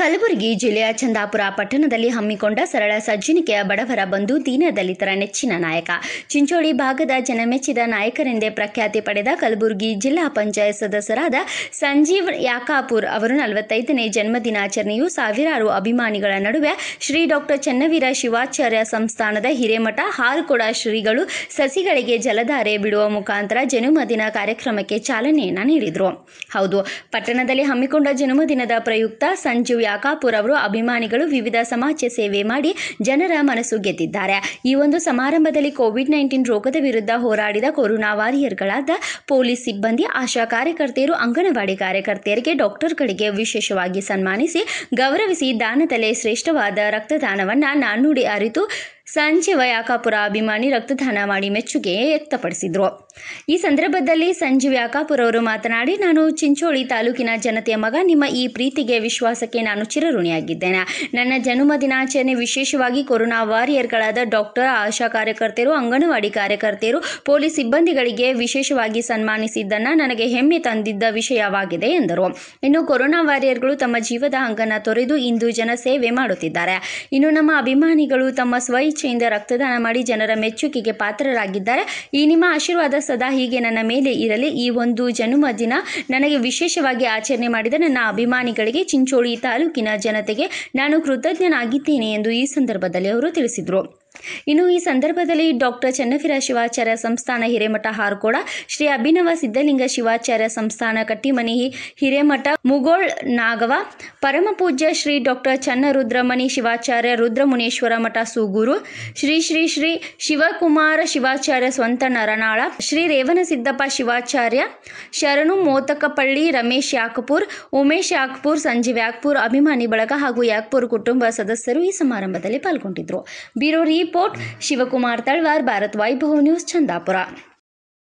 ಕಲಬುರಗಿ ಜಿಲ್ಲೆಯ ಚಂದಾಪುರ ಪಟ್ಟಣದಲ್ಲಿ ಹಮ್ಮಿಕೊಂಡ ಸರಳ ಸಜ್ಜನಿಕೆಯ ಬಡವರ ಬಂಧು ದೀನದಲಿತರ ನೆಚ್ಚಿನ ನಾಯಕ ಚಿಂಚೋಳಿ ಭಾಗದ ಜನಮೆಚ್ಚಿದ ನಾಯಕರೆಂದೇ ಪ್ರಖ್ಯಾತಿ ಪಡೆದ ಕಲಬುರಗಿ ಜಿಲ್ಲಾ ಪಂಚಾಯತ್ ಸದಸ್ಯರಾದ ಸಂಜೀವ್ ಯಾಕಾಪುರ್ ಅವರು ನಲವತ್ತೈದನೇ ಜನ್ಮದಿನಾಚರಣೆಯು ಸಾವಿರಾರು ಅಭಿಮಾನಿಗಳ ನಡುವೆ ಶ್ರೀ ಡಾಕ್ಟರ್ ಚನ್ನವೀರ ಶಿವಾಚಾರ್ಯ ಸಂಸ್ಥಾನದ ಹಿರೇಮಠ ಹಾರುಕೊಡ ಶ್ರೀಗಳು ಸಸಿಗಳಿಗೆ ಜಲಧಾರೆ ಬಿಡುವ ಮುಖಾಂತರ ಜನ್ಮದಿನ ಕಾರ್ಯಕ್ರಮಕ್ಕೆ ಚಾಲನೆಯನ್ನು ನೀಡಿದರು ಹೌದು ಪಟ್ಟಣದಲ್ಲಿ ಹಮ್ಮಿಕೊಂಡ ಜನ್ಮದಿನದ ಪ್ರಯುಕ್ತ ಸಂಜೀವ್ ಯಾಕಾಪುರ್ ಅವರು ಅಭಿಮಾನಿಗಳು ವಿವಿಧ ಸಮಾಜ ಸೇವೆ ಮಾಡಿ ಜನರ ಮನಸ್ಸು ಗೆದ್ದಿದ್ದಾರೆ ಈ ಒಂದು ಸಮಾರಂಭದಲ್ಲಿ ಕೋವಿಡ್ ನೈನ್ಟೀನ್ ರೋಗದ ವಿರುದ್ಧ ಹೋರಾಡಿದ ಕೊರೋನಾ ವಾರಿಯರ್ಗಳಾದ ಪೊಲೀಸ್ ಸಿಬ್ಬಂದಿ ಆಶಾ ಕಾರ್ಯಕರ್ತೆಯರು ಅಂಗನವಾಡಿ ಕಾರ್ಯಕರ್ತೆಯರಿಗೆ ಡಾಕ್ಟರ್ಗಳಿಗೆ ವಿಶೇಷವಾಗಿ ಸನ್ಮಾನಿಸಿ ಗೌರವಿಸಿ ದಾನದಲ್ಲೇ ಶ್ರೇಷ್ಠವಾದ ರಕ್ತದಾನವನ್ನು ನಾಣ್ಣುಡಿ ಅರಿತು ಸಂಜೆ ವ್ಯಾಕಾಪುರ ಅಭಿಮಾನಿ ರಕ್ತದಾನ ಮಾಡಿ ಮೆಚ್ಚುಗೆ ವ್ಯಕ್ತಪಡಿಸಿದರು ಈ ಸಂದರ್ಭದಲ್ಲಿ ಸಂಜೆ ವ್ಯಾಕಾಪುರ ಅವರು ಮಾತನಾಡಿ ನಾನು ಚಿಂಚೋಳಿ ತಾಲೂಕಿನ ಜನತೆಯ ಮಗ ನಿಮ್ಮ ಈ ಪ್ರೀತಿಗೆ ವಿಶ್ವಾಸಕ್ಕೆ ನಾನು ಚಿರಋಣಿಯಾಗಿದ್ದೇನೆ ನನ್ನ ಜನ್ಮ ದಿನಾಚರಣೆ ವಿಶೇಷವಾಗಿ ಕೊರೋನಾ ವಾರಿಯರ್ಗಳಾದ ಡಾಕ್ಟರ್ ಆಶಾ ಕಾರ್ಯಕರ್ತೆಯರು ಅಂಗನವಾಡಿ ಕಾರ್ಯಕರ್ತೆಯರು ಪೊಲೀಸ್ ಸಿಬ್ಬಂದಿಗಳಿಗೆ ವಿಶೇಷವಾಗಿ ಸನ್ಮಾನಿಸಿದ್ದನ್ನು ನನಗೆ ಹೆಮ್ಮೆ ತಂದಿದ್ದ ವಿಷಯವಾಗಿದೆ ಎಂದರು ಇನ್ನು ಕೊರೋನಾ ವಾರಿಯರ್ಗಳು ತಮ್ಮ ಜೀವದ ಅಂಗನ ತೊರೆದು ಇಂದು ಜನ ಸೇವೆ ಮಾಡುತ್ತಿದ್ದಾರೆ ಇನ್ನು ನಮ್ಮ ಅಭಿಮಾನಿಗಳು ತಮ್ಮ ಸ್ವೈ ಸದಿಚ್ಛೆಯಿಂದ ರಕ್ತದಾನ ಮಾಡಿ ಜನರ ಮೆಚ್ಚುಗೆಗೆ ಪಾತ್ರರಾಗಿದ್ದಾರೆ ಈ ನಿಮ್ಮ ಆಶೀರ್ವಾದ ಸದಾ ಹೀಗೆ ನನ್ನ ಮೇಲೆ ಇರಲಿ ಈ ಒಂದು ಜನ್ಮದಿನ ನನಗೆ ವಿಶೇಷವಾಗಿ ಆಚರಣೆ ಮಾಡಿದ ನನ್ನ ಅಭಿಮಾನಿಗಳಿಗೆ ಚಿಂಚೋಳಿ ತಾಲೂಕಿನ ಜನತೆಗೆ ನಾನು ಕೃತಜ್ಞನಾಗಿದ್ದೇನೆ ಎಂದು ಈ ಸಂದರ್ಭದಲ್ಲಿ ಅವರು ತಿಳಿಸಿದರು ಇನ್ನು ಈ ಸಂದರ್ಭದಲ್ಲಿ ಡಾಕ್ಟರ್ ಚನ್ನವೀರ ಶಿವಾಚಾರ್ಯ ಸಂಸ್ಥಾನ ಹಿರೇಮಠ ಹಾರ್ಕೋಡ ಶ್ರೀ ಅಭಿನವ ಸಿದ್ಧಲಿಂಗ ಶಿವಾಚಾರ್ಯ ಸಂಸ್ಥಾನ ಕಟ್ಟಿಮನಿ ಹಿರೇಮಠ ಮುಗೋಳ್ ನಾಗವ ಪರಮಪೂಜ್ಯ ಶ್ರೀ ಡಾಕ್ಟರ್ ಚನ್ನ ರುದ್ರಮಣಿ ಶಿವಾಚಾರ್ಯ ರುದ್ರಮುನೇಶ್ವರ ಮಠ ಸೂಗೂರು ಶ್ರೀ ಶ್ರೀ ಶ್ರೀ ಶಿವಕುಮಾರ ಶಿವಾಚಾರ್ಯ ಸ್ವಂತ ನರನಾಳ ಶ್ರೀ ಸಿದ್ದಪ್ಪ ಶಿವಾಚಾರ್ಯ ಶರಣು ಮೋತಕಪಳ್ಳಿ ರಮೇಶ್ ಯಾಕ್ಪುರ್ ಉಮೇಶ್ ಯಾಕ್ಪುರ್ ಸಂಜೀವ್ ಯಾಕಪೂರ್ ಅಭಿಮಾನಿ ಬಳಗ ಹಾಗೂ ಯಾಕ್ಪುರ್ ಕುಟುಂಬ ಸದಸ್ಯರು ಈ ಸಮಾರಂಭದಲ್ಲಿ ಪಾಲ್ಗೊಂಡಿದ್ದರು ಬೀರೋರಿ रिपोर्ट शिवकुमार तलवार भारत वाई न्यूज चंदापुरा